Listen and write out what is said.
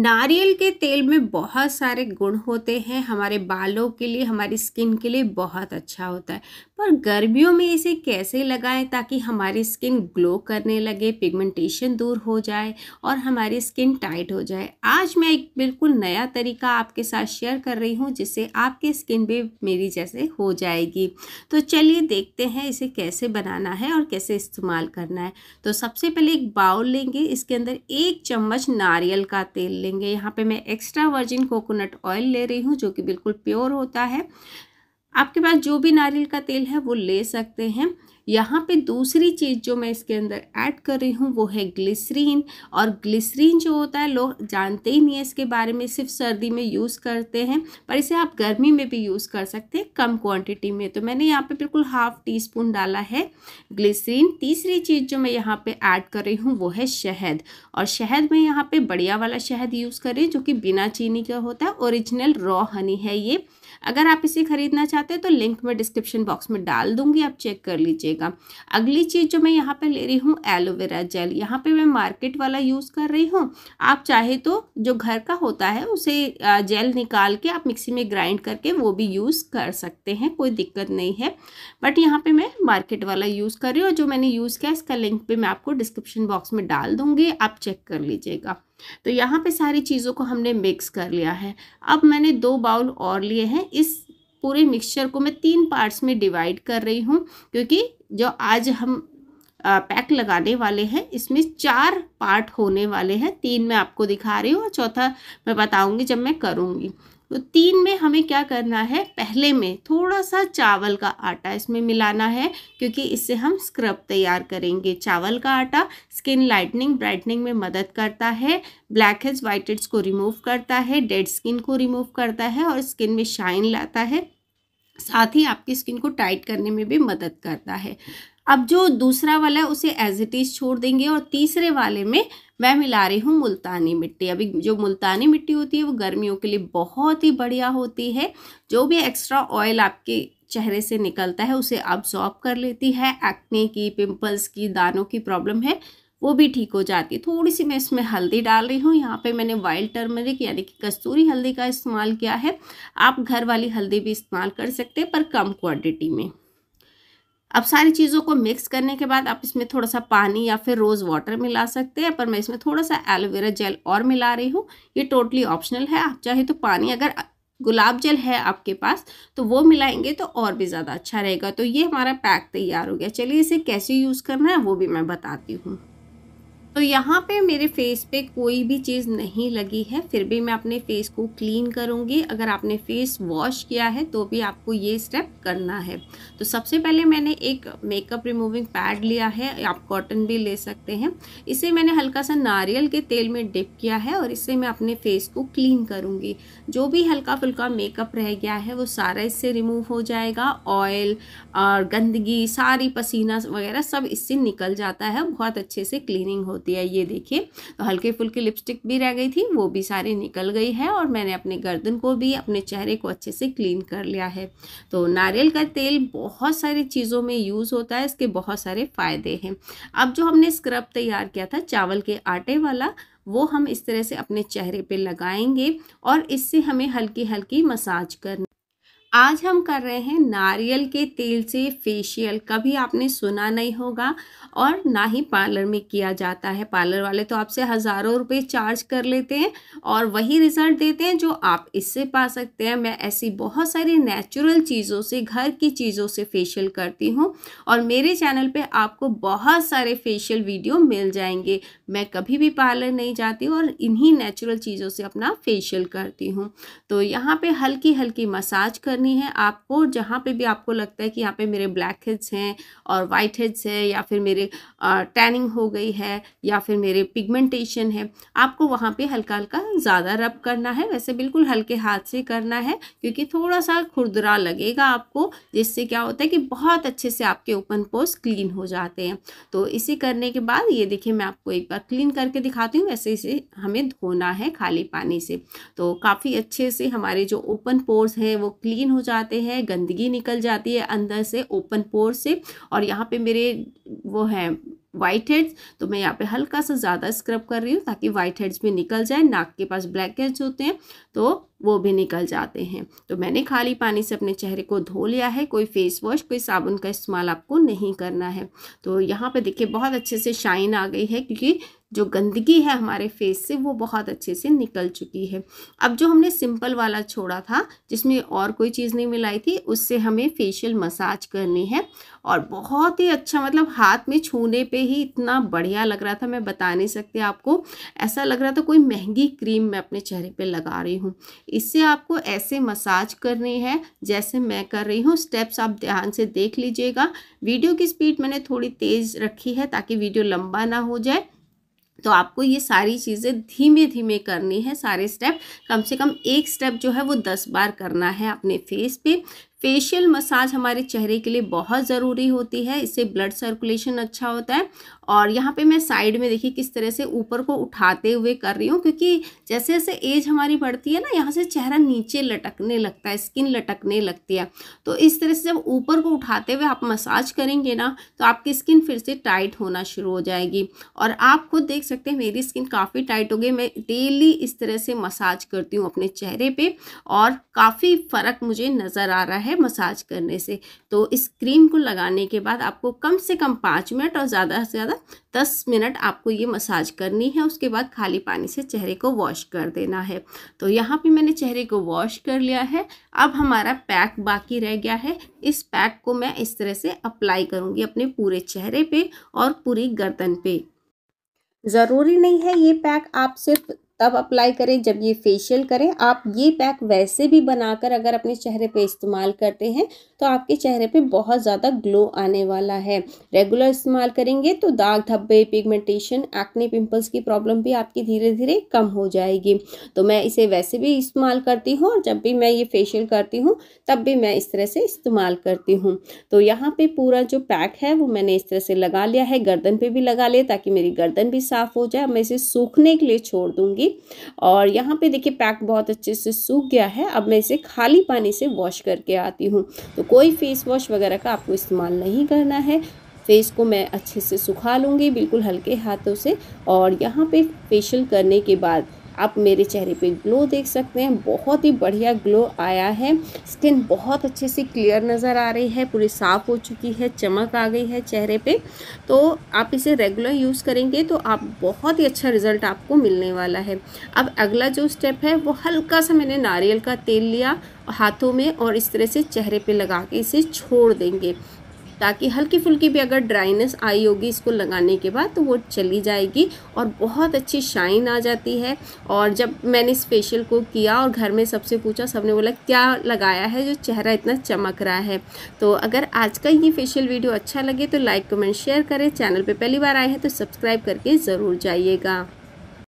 नारियल के तेल में बहुत सारे गुण होते हैं हमारे बालों के लिए हमारी स्किन के लिए बहुत अच्छा होता है पर गर्मियों में इसे कैसे लगाएं ताकि हमारी स्किन ग्लो करने लगे पिगमेंटेशन दूर हो जाए और हमारी स्किन टाइट हो जाए आज मैं एक बिल्कुल नया तरीका आपके साथ शेयर कर रही हूँ जिससे आपकी स्किन भी मेरी जैसे हो जाएगी तो चलिए देखते हैं इसे कैसे बनाना है और कैसे इस्तेमाल करना है तो सबसे पहले एक बाउल लेंगे इसके अंदर एक चम्मच नारियल का तेल लेंगे यहाँ पे मैं एक्स्ट्रा वर्जिन कोकोनट ऑयल ले रही हूँ जो कि बिल्कुल प्योर होता है आपके पास जो भी नारियल का तेल है वो ले सकते हैं यहाँ पे दूसरी चीज़ जो मैं इसके अंदर ऐड कर रही हूँ वो है ग्लिसरीन और ग्लिसरीन जो होता है लोग जानते ही नहीं है इसके बारे में सिर्फ सर्दी में यूज़ करते हैं पर इसे आप गर्मी में भी यूज़ कर सकते हैं कम क्वांटिटी में तो मैंने यहाँ पे बिल्कुल हाफ टी स्पून डाला है ग्लिसरीन तीसरी चीज़ जो मैं यहाँ पर ऐड कर रही हूँ वो है शहद और शहद में यहाँ पर बढ़िया वाला शहद यूज़ कर रही हूँ जो कि बिना चीनी का होता है औरिजिनल रॉ हनी है ये अगर आप इसे ख़रीदना चाहते हैं तो लिंक मैं डिस्क्रिप्शन बॉक्स में डाल दूंगी आप चेक कर लीजिएगा अगली चीज़ जो मैं यहाँ पर ले रही हूँ एलोवेरा जेल यहाँ पर मैं मार्केट वाला यूज़ कर रही हूँ आप चाहे तो जो घर का होता है उसे जेल निकाल के आप मिक्सी में ग्राइंड करके वो भी यूज़ कर सकते हैं कोई दिक्कत नहीं है बट यहाँ पे मैं मार्केट वाला यूज़ कर रही हूँ जो मैंने यूज़ किया इसका लिंक पे मैं आपको डिस्क्रिप्शन बॉक्स में डाल दूँगी आप चेक कर लीजिएगा तो यहाँ पे सारी चीज़ों को हमने मिक्स कर लिया है अब मैंने दो बाउल और लिए हैं इस पूरे मिक्सचर को मैं तीन पार्ट्स में डिवाइड कर रही हूँ क्योंकि जो आज हम पैक लगाने वाले हैं इसमें चार पार्ट होने वाले हैं तीन मैं आपको दिखा रही हूँ और चौथा मैं बताऊँगी जब मैं करूँगी तो तीन में हमें क्या करना है पहले में थोड़ा सा चावल का आटा इसमें मिलाना है क्योंकि इससे हम स्क्रब तैयार करेंगे चावल का आटा स्किन लाइटनिंग ब्राइटनिंग में मदद करता है ब्लैक हेड्स वाइट हेड्स को रिमूव करता है डेड स्किन को रिमूव करता है और स्किन में शाइन लाता है साथ ही आपकी स्किन को टाइट करने में भी मदद करता है अब जो दूसरा वाला है उसे एज इट इज़ छोड़ देंगे और तीसरे वाले में मैं मिला रही हूँ मुल्तानी मिट्टी अभी जो मुल्तानी मिट्टी होती है वो गर्मियों के लिए बहुत ही बढ़िया होती है जो भी एक्स्ट्रा ऑयल आपके चेहरे से निकलता है उसे अब्जॉर्ब कर लेती है एक्ने की पिंपल्स की दानों की प्रॉब्लम है वो भी ठीक हो जाती है थोड़ी सी मैं इसमें हल्दी डाल रही हूँ यहाँ पे मैंने वाइल्ड टर्मरिक यानी कि कस्तूरी हल्दी का इस्तेमाल किया है आप घर वाली हल्दी भी इस्तेमाल कर सकते हैं पर कम क्वांटिटी में अब सारी चीज़ों को मिक्स करने के बाद आप इसमें थोड़ा सा पानी या फिर रोज़ वाटर मिला सकते हैं पर मैं इसमें थोड़ा सा एलोवेरा जेल और मिला रही हूँ ये टोटली ऑप्शनल है आप चाहे तो पानी अगर गुलाब जल है आपके पास तो वो मिलाएंगे तो और भी ज़्यादा अच्छा रहेगा तो ये हमारा पैक तैयार हो गया चलिए इसे कैसे यूज़ करना है वो भी मैं बताती हूँ तो यहाँ पे मेरे फेस पे कोई भी चीज़ नहीं लगी है फिर भी मैं अपने फेस को क्लीन करूँगी अगर आपने फेस वॉश किया है तो भी आपको ये स्टेप करना है तो सबसे पहले मैंने एक मेकअप रिमूविंग पैड लिया है आप कॉटन भी ले सकते हैं इसे मैंने हल्का सा नारियल के तेल में डिप किया है और इससे मैं अपने फेस को क्लीन करूँगी जो भी हल्का फुल्का मेकअप रह गया है वो सारा इससे रिमूव हो जाएगा ऑयल और गंदगी सारी पसीना वगैरह सब इससे निकल जाता है बहुत अच्छे से क्लीनिंग होती होती है ये देखिए तो हल्के फुल्के लिपस्टिक भी रह गई थी वो भी सारी निकल गई है और मैंने अपने गर्दन को भी अपने चेहरे को अच्छे से क्लीन कर लिया है तो नारियल का तेल बहुत सारी चीज़ों में यूज़ होता है इसके बहुत सारे फ़ायदे हैं अब जो हमने स्क्रब तैयार किया था चावल के आटे वाला वो हम इस तरह से अपने चेहरे पे लगाएंगे और इससे हमें हल्की हल्की मसाज करनी आज हम कर रहे हैं नारियल के तेल से फेशियल कभी आपने सुना नहीं होगा और ना ही पार्लर में किया जाता है पार्लर वाले तो आपसे हज़ारों रुपए चार्ज कर लेते हैं और वही रिज़ल्ट देते हैं जो आप इससे पा सकते हैं मैं ऐसी बहुत सारी नेचुरल चीज़ों से घर की चीज़ों से फेशियल करती हूँ और मेरे चैनल पे आपको बहुत सारे फेशियल वीडियो मिल जाएंगे मैं कभी भी पार्लर नहीं जाती और इन्हीं नेचुरल चीज़ों से अपना फेशियल करती हूँ तो यहाँ पर हल्की हल्की मसाज कर करनी है आपको जहाँ पे भी आपको लगता है कि यहाँ पे मेरे ब्लैक हेड्स हैं और वाइट हेड्स है या फिर मेरे टैनिंग हो गई है या फिर मेरे पिगमेंटेशन है आपको वहाँ पे हल्का हल्का ज़्यादा रब करना है वैसे बिल्कुल हल्के हाथ से करना है क्योंकि थोड़ा सा खुरदरा लगेगा आपको जिससे क्या होता है कि बहुत अच्छे से आपके ओपन पोस्ट क्लीन हो जाते हैं तो इसे करने के बाद ये देखिए मैं आपको एक बार क्लीन करके दिखाती हूँ वैसे इसे हमें धोना है खाली पानी से तो काफ़ी अच्छे से हमारे जो ओपन पोर्स हैं वो क्लीन हो जाते हैं गंदगी निकल जाती है अंदर से ओपन पोर से और यहाँ पे मेरे वो हैं वाइट हेड्स तो मैं यहाँ पे हल्का सा ज़्यादा स्क्रब कर रही हूँ ताकि वाइट हेड्स भी निकल जाए नाक के पास ब्लैक हेड्स होते हैं तो वो भी निकल जाते हैं तो मैंने खाली पानी से अपने चेहरे को धो लिया है कोई फेस वॉश कोई साबुन का इस्तेमाल आपको नहीं करना है तो यहाँ पे देखिए बहुत अच्छे से शाइन आ गई है क्योंकि जो गंदगी है हमारे फेस से वो बहुत अच्छे से निकल चुकी है अब जो हमने सिंपल वाला छोड़ा था जिसमें और कोई चीज़ नहीं मिलाई थी उससे हमें फेशियल मसाज करनी है और बहुत ही अच्छा मतलब हाथ में छूने पे ही इतना बढ़िया लग रहा था मैं बता नहीं सकती आपको ऐसा लग रहा था कोई महंगी क्रीम मैं अपने चेहरे पे लगा रही हूँ इससे आपको ऐसे मसाज करनी है जैसे मैं कर रही हूँ स्टेप्स आप ध्यान से देख लीजिएगा वीडियो की स्पीड मैंने थोड़ी तेज़ रखी है ताकि वीडियो लंबा ना हो जाए तो आपको ये सारी चीज़ें धीमे धीमे करनी है सारे स्टेप कम से कम एक स्टेप जो है वो दस बार करना है अपने फेस पे फेशियल मसाज हमारे चेहरे के लिए बहुत ज़रूरी होती है इससे ब्लड सर्कुलेशन अच्छा होता है और यहाँ पे मैं साइड में देखिए किस तरह से ऊपर को उठाते हुए कर रही हूँ क्योंकि जैसे जैसे एज हमारी बढ़ती है ना यहाँ से चेहरा नीचे लटकने लगता है स्किन लटकने लगती है तो इस तरह से जब ऊपर को उठाते हुए आप मसाज करेंगे ना तो आपकी स्किन फिर से टाइट होना शुरू हो जाएगी और आप खुद देख सकते हैं मेरी स्किन काफ़ी टाइट हो गई मैं डेली इस तरह से मसाज करती हूँ अपने चेहरे पर और काफ़ी फ़र्क मुझे नज़र आ रहा है है मसाज करने से तो इस क्रीम को लगाने के बाद आपको कम से कम पाँच मिनट और ज़्यादा से ज़्यादा दस मिनट आपको ये मसाज करनी है उसके बाद खाली पानी से चेहरे को वॉश कर देना है तो यहाँ पे मैंने चेहरे को वॉश कर लिया है अब हमारा पैक बाकी रह गया है इस पैक को मैं इस तरह से अप्लाई करूँगी अपने पूरे चेहरे पर और पूरी गर्दन पे ज़रूरी नहीं है ये पैक आप सिर्फ तब अप्लाई करें जब ये फेशियल करें आप ये पैक वैसे भी बनाकर अगर अपने चेहरे पे इस्तेमाल करते हैं तो आपके चेहरे पे बहुत ज़्यादा ग्लो आने वाला है रेगुलर इस्तेमाल करेंगे तो दाग धब्बे पिगमेंटेशन एक्ने पिंपल्स की प्रॉब्लम भी आपकी धीरे धीरे कम हो जाएगी तो मैं इसे वैसे भी इस्तेमाल करती हूँ और जब भी मैं ये फेशियल करती हूँ तब भी मैं इस तरह से इस्तेमाल करती हूँ तो यहाँ पर पूरा जो पैक है वो मैंने इस तरह से लगा लिया है गर्दन पर भी लगा लिया ताकि मेरी गर्दन भी साफ़ हो जाए मैं इसे सूखने के लिए छोड़ दूँगी और यहाँ पर देखिए पैक बहुत अच्छे से सूख गया है अब मैं इसे खाली पानी से वॉश करके आती हूँ तो कोई फेस वॉश वगैरह का आपको इस्तेमाल नहीं करना है फेस को मैं अच्छे से सुखा लूँगी बिल्कुल हल्के हाथों से और यहाँ पे फेशियल करने के बाद आप मेरे चेहरे पे ग्लो देख सकते हैं बहुत ही बढ़िया ग्लो आया है स्किन बहुत अच्छे से क्लियर नज़र आ रही है पूरी साफ़ हो चुकी है चमक आ गई है चेहरे पे तो आप इसे रेगुलर यूज़ करेंगे तो आप बहुत ही अच्छा रिजल्ट आपको मिलने वाला है अब अगला जो स्टेप है वो हल्का सा मैंने नारियल का तेल लिया हाथों में और इस तरह से चेहरे पे लगा के इसे छोड़ देंगे ताकि हल्की फुल्की भी अगर ड्राइनेस आई होगी इसको लगाने के बाद तो वो चली जाएगी और बहुत अच्छी शाइन आ जाती है और जब मैंने इस फेशियल को किया और घर में सबसे पूछा सबने बोला क्या लगाया है जो चेहरा इतना चमक रहा है तो अगर आज का ये फेशियल वीडियो अच्छा लगे तो लाइक कमेंट शेयर करें चैनल पर पहली बार आए हैं तो सब्सक्राइब करके ज़रूर जाइएगा